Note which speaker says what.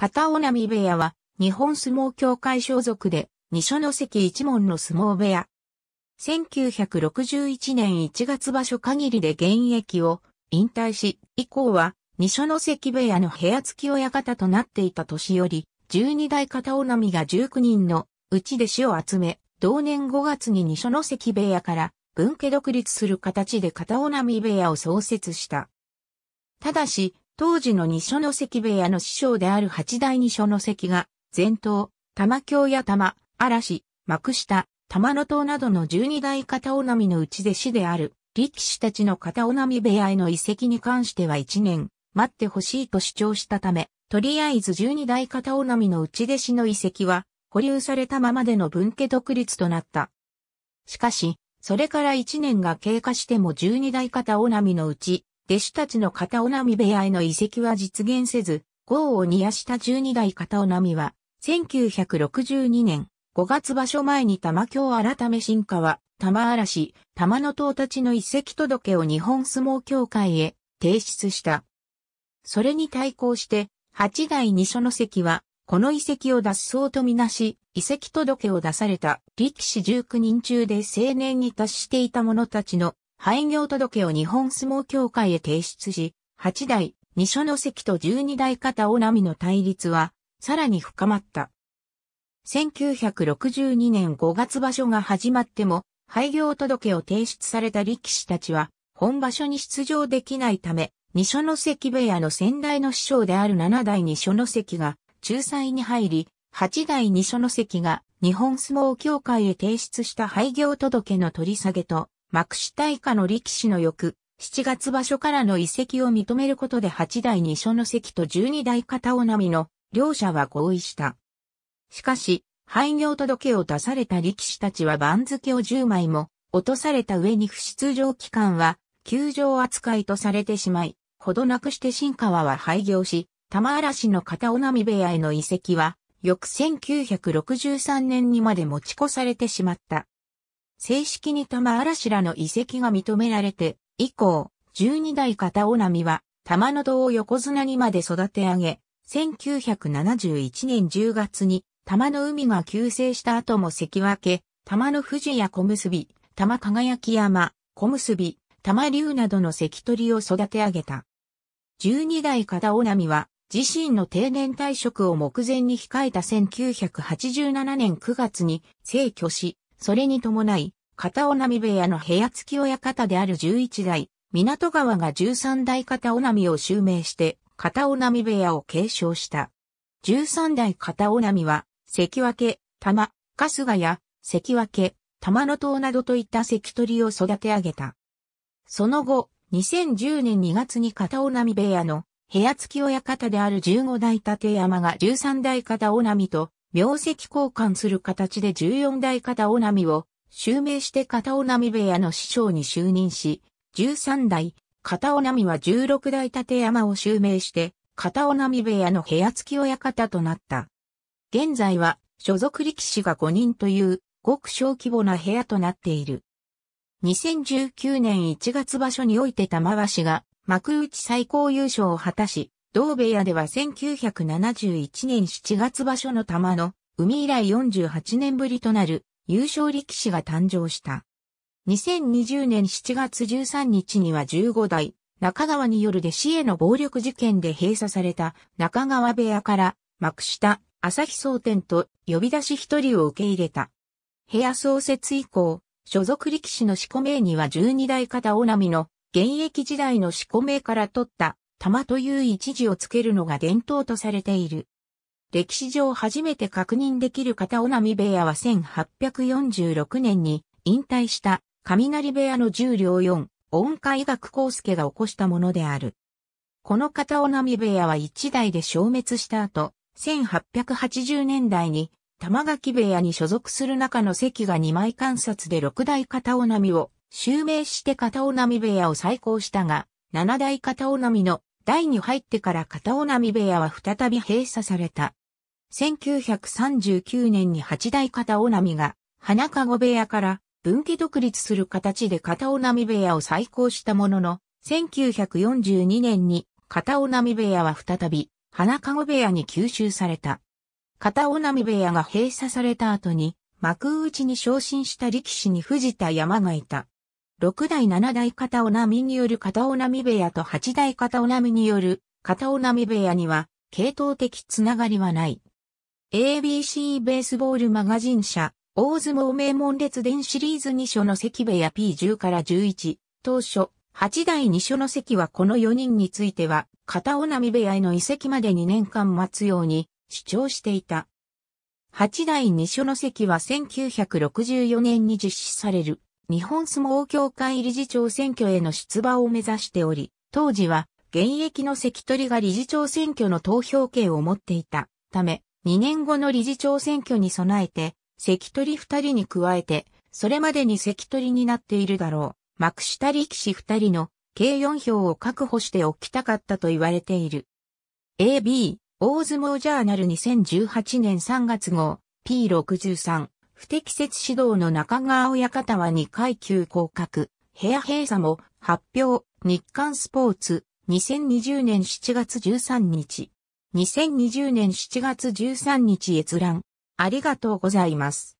Speaker 1: 片尾波部屋は、日本相撲協会所属で、二所の関一門の相撲部屋。1961年1月場所限りで現役を引退し、以降は、二所の関部屋の部屋付き親方となっていた年より、12代片尾波が19人のうち弟子を集め、同年5月に二所の関部屋から分家独立する形で片尾波部屋を創設した。ただし、当時の二所の関部屋の師匠である八代二所の関が、前頭、玉京や玉、嵐、幕下、玉の塔などの十二代片尾波のうち弟子である、力士たちの片尾波部屋への遺跡に関しては一年、待ってほしいと主張したため、とりあえず十二代片尾波のうち弟子の遺跡は、保留されたままでの分家独立となった。しかし、それから一年が経過しても十二代片尾波のうち、弟子たちの片尾波部屋への移籍は実現せず、豪を煮やした十二代片尾波は、1962年5月場所前に玉京改め進化は、玉嵐、玉の塔たちの移籍届を日本相撲協会へ提出した。それに対抗して、八代二所の席は、この遺跡を脱走とみなし、遺跡届を出された力士19人中で青年に達していた者たちの廃業届を日本相撲協会へ提出し、8代、二所の関と12代方尾波の対立は、さらに深まった。1962年5月場所が始まっても、廃業届を提出された力士たちは、本場所に出場できないため、二所の関部屋の先代の師匠である七代二所の関が、仲裁に入り、八代二所の関が日本相撲協会へ提出した廃業届の取り下げと、幕下以下の力士の翌、7月場所からの遺跡を認めることで8代二所の関と12代片尾並の両者は合意した。しかし、廃業届を出された力士たちは番付を10枚も落とされた上に不出場期間は休場扱いとされてしまい、ほどなくして新川は廃業し、玉嵐の片尾波部屋への遺跡は、翌1963年にまで持ち越されてしまった。正式に玉嵐らの遺跡が認められて、以降、12代片尾波は、玉の戸を横綱にまで育て上げ、1971年10月に、玉の海が急成した後も関脇、玉の富士や小結、玉輝山、小結、玉竜などの関取を育て上げた。12代片尾波は、自身の定年退職を目前に控えた1987年9月に、逝去し、それに伴い、片尾波部屋の部屋付き親方である11代、港川が13代片尾波を襲名して、片尾波部屋を継承した。13代片尾波は、関脇、玉、春日や、関脇、玉の塔などといった関取を育て上げた。その後、2010年2月に片尾波部屋の部屋付き親方である15代立山が13代片尾波と名跡交換する形で14代片尾波を襲名して片尾波部屋の師匠に就任し、13代片尾波は16代立山を襲名して片尾波部屋の部屋付き親方となった。現在は所属力士が5人というごく小規模な部屋となっている。2019年1月場所において玉鷲が幕内最高優勝を果たし、同部屋では1971年7月場所の玉の海以来48年ぶりとなる優勝力士が誕生した。2020年7月13日には15代、中川による弟子への暴力事件で閉鎖された中川部屋から幕下、朝日総店と呼び出し一人を受け入れた。部屋創設以降、所属力士の四個名には12代方おナみの現役時代の四個名から取った玉という一字をつけるのが伝統とされている。歴史上初めて確認できる片尾波部屋は1846年に引退した雷部屋の重量4、音階学康介が起こしたものである。この片尾波部屋は一代で消滅した後、1880年代に玉垣部屋に所属する中の席が2枚観察で6代片尾波を襲名して片尾波部屋を再興したが、七代片尾波の第に入ってから片尾波部屋は再び閉鎖された。1939年に八大片尾波が花籠部屋から分岐独立する形で片尾波部屋を再興したものの、1942年に片尾波部屋は再び花籠部屋に吸収された。片尾波部屋が閉鎖された後に幕内に昇進した力士に藤田山がいた。六代七代片尾波による片尾波部屋と八代片尾波による片尾波部屋には系統的つながりはない。ABC ベースボールマガジン社、大相撲名門列伝シリーズ二所の関部屋 P10 から11、当初、八代二所の関はこの四人については、片尾波部屋への移籍まで2年間待つように主張していた。八代二所の関は1964年に実施される日本相撲協会理事長選挙への出馬を目指しており、当時は現役の関取が理事長選挙の投票権を持っていたため、2年後の理事長選挙に備えて、関取2人に加えて、それまでに関取になっているだろう、幕下力士2人の計4票を確保しておきたかったと言われている。AB、大相撲ジャーナル2018年3月号、P63。不適切指導の中川親方は2階級降格、部屋閉鎖も発表、日刊スポーツ、2020年7月13日。2020年7月13日閲覧。ありがとうございます。